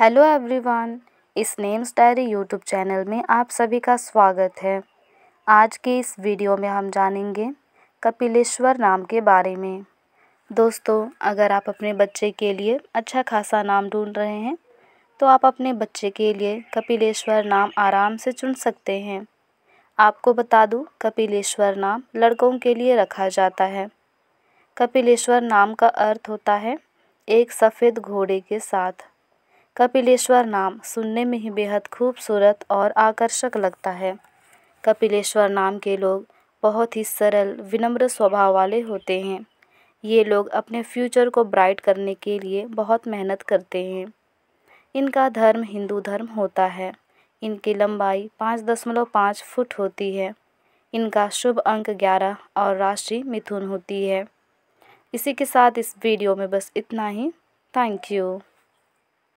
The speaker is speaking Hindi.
हेलो एवरीवन इस नेम्स डायरी यूट्यूब चैनल में आप सभी का स्वागत है आज के इस वीडियो में हम जानेंगे कपिलेश्वर नाम के बारे में दोस्तों अगर आप अपने बच्चे के लिए अच्छा खासा नाम ढूंढ रहे हैं तो आप अपने बच्चे के लिए कपिलेश्वर नाम आराम से चुन सकते हैं आपको बता दूँ कपिलेश्वर नाम लड़कों के लिए रखा जाता है कपिलेश्वर नाम का अर्थ होता है एक सफ़ेद घोड़े के साथ कपिलेश्वर नाम सुनने में ही बेहद खूबसूरत और आकर्षक लगता है कपिलेश्वर नाम के लोग बहुत ही सरल विनम्र स्वभाव वाले होते हैं ये लोग अपने फ्यूचर को ब्राइट करने के लिए बहुत मेहनत करते हैं इनका धर्म हिंदू धर्म होता है इनकी लंबाई पाँच दशमलव पाँच फुट होती है इनका शुभ अंक ग्यारह और राशि मिथुन होती है इसी के साथ इस वीडियो में बस इतना ही थैंक यू